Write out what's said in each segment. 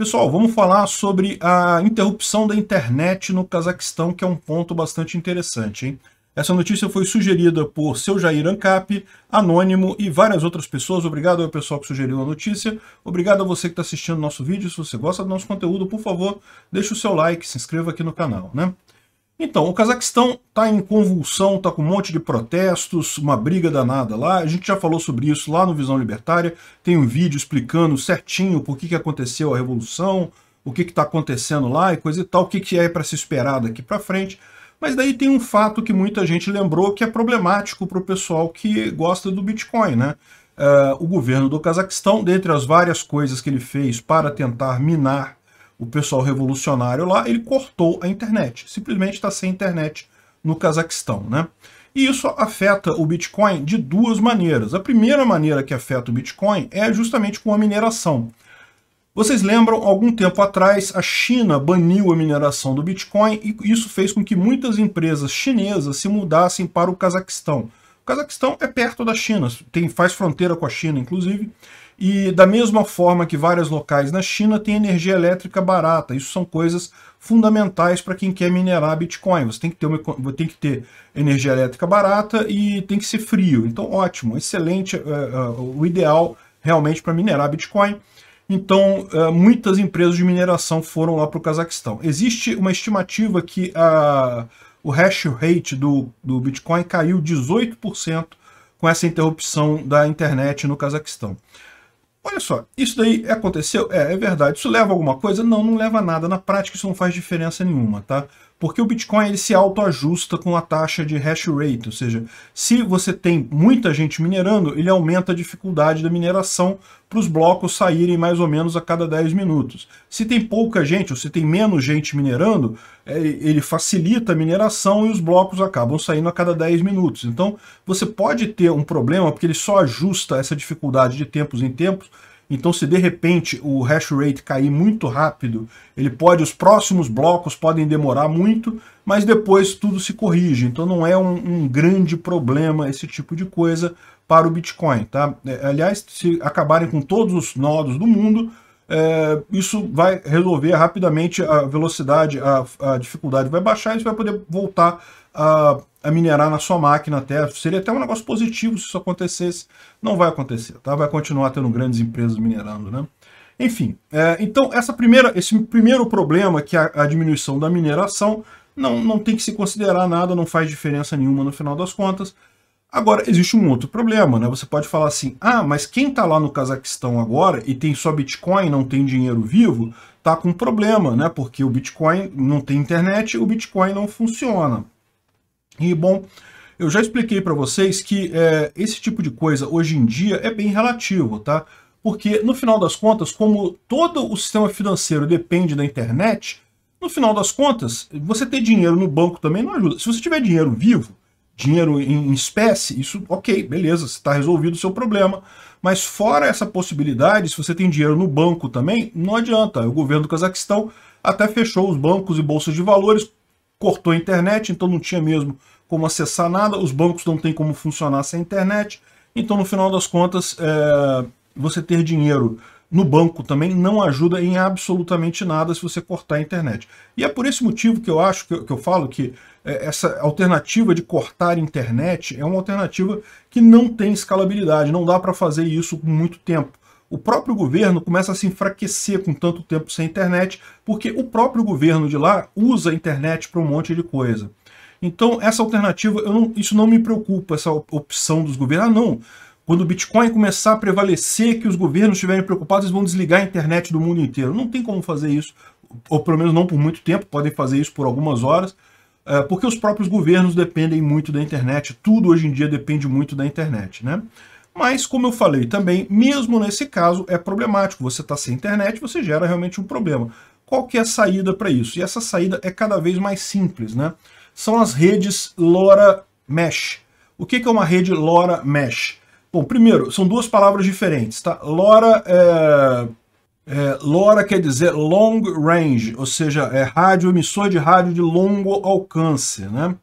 Pessoal, vamos falar sobre a interrupção da internet no Cazaquistão, que é um ponto bastante interessante. Hein? Essa notícia foi sugerida por seu Jair Ancap, Anônimo e várias outras pessoas. Obrigado ao pessoal que sugeriu a notícia. Obrigado a você que está assistindo nosso vídeo. Se você gosta do nosso conteúdo, por favor, deixe o seu like, se inscreva aqui no canal. Né? Então, o Cazaquistão está em convulsão, está com um monte de protestos, uma briga danada lá. A gente já falou sobre isso lá no Visão Libertária. Tem um vídeo explicando certinho por que, que aconteceu a Revolução, o que está acontecendo lá e coisa e tal, o que, que é para se esperar daqui para frente. Mas daí tem um fato que muita gente lembrou que é problemático para o pessoal que gosta do Bitcoin, né? Uh, o governo do Cazaquistão, dentre as várias coisas que ele fez para tentar minar o pessoal revolucionário lá, ele cortou a internet. Simplesmente está sem internet no Cazaquistão, né? E isso afeta o Bitcoin de duas maneiras. A primeira maneira que afeta o Bitcoin é justamente com a mineração. Vocês lembram, algum tempo atrás, a China baniu a mineração do Bitcoin e isso fez com que muitas empresas chinesas se mudassem para o Cazaquistão. Cazaquistão é perto da China, tem, faz fronteira com a China, inclusive. E da mesma forma que vários locais na China tem energia elétrica barata. Isso são coisas fundamentais para quem quer minerar Bitcoin. Você tem que, ter uma, tem que ter energia elétrica barata e tem que ser frio. Então, ótimo, excelente, uh, uh, o ideal realmente para minerar Bitcoin. Então, uh, muitas empresas de mineração foram lá para o Cazaquistão. Existe uma estimativa que a o hash rate do, do Bitcoin caiu 18% com essa interrupção da internet no Cazaquistão. Olha só, isso daí aconteceu? É, é verdade. Isso leva a alguma coisa? Não, não leva a nada. Na prática isso não faz diferença nenhuma, tá? Porque o Bitcoin ele se autoajusta com a taxa de hash rate, ou seja, se você tem muita gente minerando, ele aumenta a dificuldade da mineração, para os blocos saírem mais ou menos a cada 10 minutos. Se tem pouca gente, ou se tem menos gente minerando, é, ele facilita a mineração e os blocos acabam saindo a cada 10 minutos. Então, você pode ter um problema, porque ele só ajusta essa dificuldade de tempos em tempos, então, se de repente o hash rate cair muito rápido, ele pode, os próximos blocos podem demorar muito, mas depois tudo se corrige. Então, não é um, um grande problema esse tipo de coisa para o Bitcoin, tá? É, aliás, se acabarem com todos os nodos do mundo, é, isso vai resolver rapidamente a velocidade, a, a dificuldade vai baixar e você vai poder voltar a a minerar na sua máquina até. Seria até um negócio positivo se isso acontecesse. Não vai acontecer, tá? Vai continuar tendo grandes empresas minerando, né? Enfim, é, então essa primeira, esse primeiro problema, que é a, diminuição da mineração, não, não tem que se considerar nada, não faz diferença nenhuma no final das contas. Agora, existe um outro problema, né? Você pode falar assim, ah, mas quem está lá no Cazaquistão agora e tem só Bitcoin, não tem dinheiro vivo, tá com problema, né? Porque o Bitcoin não tem internet, o Bitcoin não funciona. E, bom, eu já expliquei para vocês que é, esse tipo de coisa, hoje em dia, é bem relativo, tá? Porque, no final das contas, como todo o sistema financeiro depende da internet, no final das contas, você ter dinheiro no banco também não ajuda. Se você tiver dinheiro vivo, dinheiro em espécie, isso, ok, beleza, está resolvido o seu problema. Mas fora essa possibilidade, se você tem dinheiro no banco também, não adianta. O governo do Cazaquistão até fechou os bancos e bolsas de valores cortou a internet, então não tinha mesmo como acessar nada, os bancos não têm como funcionar sem internet, então no final das contas, é, você ter dinheiro no banco também não ajuda em absolutamente nada se você cortar a internet. E é por esse motivo que eu acho, que eu, que eu falo que é, essa alternativa de cortar a internet é uma alternativa que não tem escalabilidade, não dá para fazer isso com muito tempo o próprio governo começa a se enfraquecer com tanto tempo sem internet, porque o próprio governo de lá usa a internet para um monte de coisa. Então, essa alternativa, não, isso não me preocupa, essa opção dos governos. Ah, não. Quando o Bitcoin começar a prevalecer, que os governos estiverem preocupados, eles vão desligar a internet do mundo inteiro. Não tem como fazer isso, ou pelo menos não por muito tempo, podem fazer isso por algumas horas, é, porque os próprios governos dependem muito da internet, tudo hoje em dia depende muito da internet, né? Mas, como eu falei também, mesmo nesse caso é problemático. Você está sem internet, você gera realmente um problema. Qual que é a saída para isso? E essa saída é cada vez mais simples, né? São as redes LoRa Mesh. O que, que é uma rede LoRa Mesh? Bom, primeiro, são duas palavras diferentes, tá? LoRa é... é LoRa quer dizer long range, ou seja, é rádio, emissor de rádio de longo alcance, né?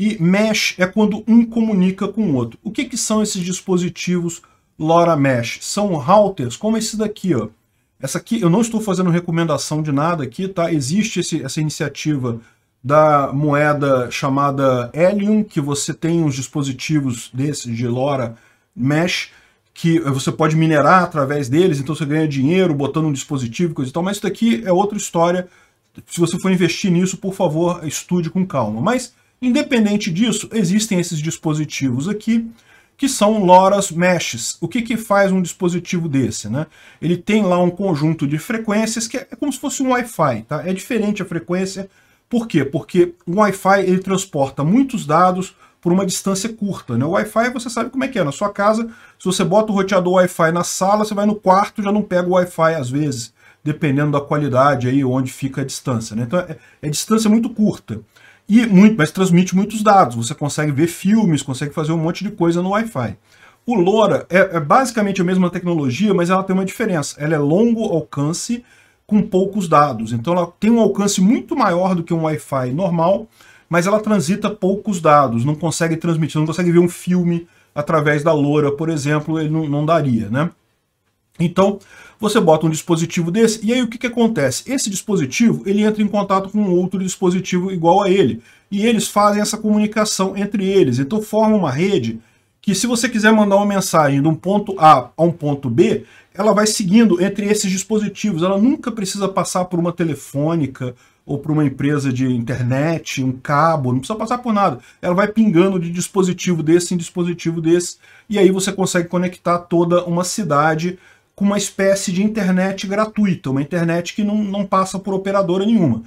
E mesh é quando um comunica com o outro. O que, que são esses dispositivos LoRa Mesh? São routers, como esse daqui, ó. Essa aqui, eu não estou fazendo recomendação de nada aqui, tá? Existe esse, essa iniciativa da moeda chamada Helium, que você tem uns dispositivos desses de LoRa Mesh, que você pode minerar através deles, então você ganha dinheiro botando um dispositivo, coisa e tal, mas isso daqui é outra história. Se você for investir nisso, por favor, estude com calma. Mas Independente disso, existem esses dispositivos aqui, que são LoRa's meshes. O que, que faz um dispositivo desse? Né? Ele tem lá um conjunto de frequências que é, é como se fosse um Wi-Fi. Tá? É diferente a frequência. Por quê? Porque o Wi-Fi ele transporta muitos dados por uma distância curta. Né? O Wi-Fi você sabe como é que é. Na sua casa, se você bota o roteador Wi-Fi na sala, você vai no quarto já não pega o Wi-Fi às vezes, dependendo da qualidade aí onde fica a distância. Né? Então é, é distância muito curta. E muito, mas transmite muitos dados. Você consegue ver filmes, consegue fazer um monte de coisa no Wi-Fi. O LoRa é, é, basicamente a mesma tecnologia, mas ela tem uma diferença. Ela é longo alcance com poucos dados. Então ela tem um alcance muito maior do que um Wi-Fi normal, mas ela transita poucos dados, não consegue transmitir, não consegue ver um filme através da LoRa, por exemplo, ele não, não daria, né? Então, você bota um dispositivo desse, e aí o que, que acontece? Esse dispositivo, ele entra em contato com outro dispositivo igual a ele, e eles fazem essa comunicação entre eles, então forma uma rede que se você quiser mandar uma mensagem de um ponto A a um ponto B, ela vai seguindo entre esses dispositivos, ela nunca precisa passar por uma telefônica ou por uma empresa de internet, um cabo, não precisa passar por nada. Ela vai pingando de dispositivo desse em dispositivo desse, e aí você consegue conectar toda uma cidade com uma espécie de internet gratuita, uma internet que não, não passa por operadora nenhuma.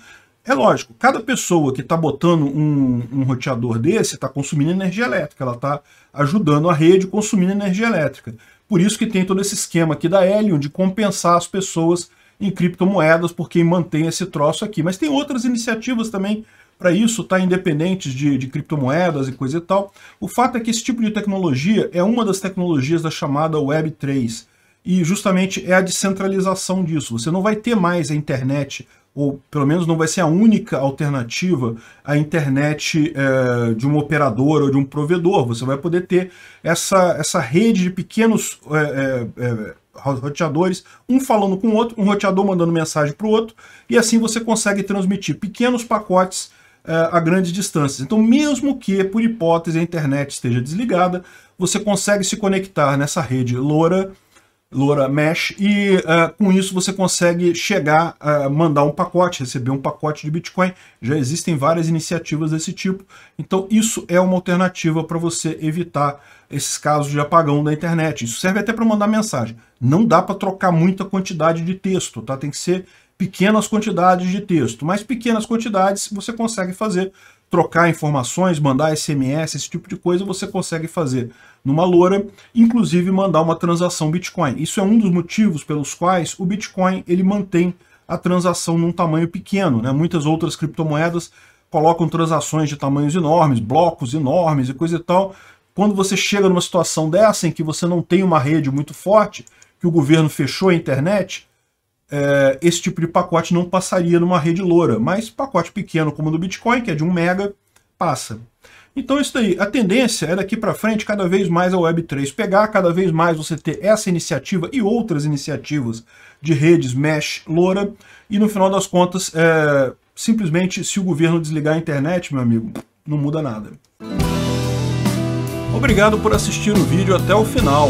É lógico, cada pessoa que está botando um, um, roteador desse está consumindo energia elétrica, ela está ajudando a rede consumindo energia elétrica. Por isso que tem todo esse esquema aqui da Helion de compensar as pessoas em criptomoedas por quem mantém esse troço aqui. Mas tem outras iniciativas também para isso, tá? Independentes de, de criptomoedas e coisa e tal. O fato é que esse tipo de tecnologia é uma das tecnologias da chamada Web3, e justamente é a descentralização disso. Você não vai ter mais a internet, ou pelo menos não vai ser a única alternativa à internet é, de um operador ou de um provedor. Você vai poder ter essa, essa rede de pequenos é, é, roteadores, um falando com o outro, um roteador mandando mensagem para o outro, e assim você consegue transmitir pequenos pacotes a grandes distâncias. Então, mesmo que, por hipótese, a internet esteja desligada, você consegue se conectar nessa rede LoRa Lora Mesh, e uh, com isso você consegue chegar a é, mandar um pacote, receber um pacote de Bitcoin. Já existem várias iniciativas desse tipo, então isso é uma alternativa para você evitar esses casos de apagão da internet. Isso serve até para mandar mensagem. Não dá para trocar muita quantidade de texto, tá? Tem que ser pequenas quantidades de texto, mas pequenas quantidades você consegue fazer trocar informações, mandar SMS, esse tipo de coisa, você consegue fazer numa loura, inclusive mandar uma transação Bitcoin. Isso é um dos motivos pelos quais o Bitcoin ele mantém a transação num tamanho pequeno. Né? Muitas outras criptomoedas colocam transações de tamanhos enormes, blocos enormes e coisa e tal. Quando você chega numa situação dessa em que você não tem uma rede muito forte, que o governo fechou a internet, é, esse tipo de pacote não passaria numa rede loura, mas pacote pequeno como o do Bitcoin, que é de 1 mega, passa. Então isso daí, a tendência é daqui para frente cada vez mais a Web3 pegar, cada vez mais você ter essa iniciativa e outras iniciativas de redes mesh loura, e no final das contas, é, simplesmente se o governo desligar a internet, meu amigo, não muda nada. Obrigado por assistir o vídeo até o final.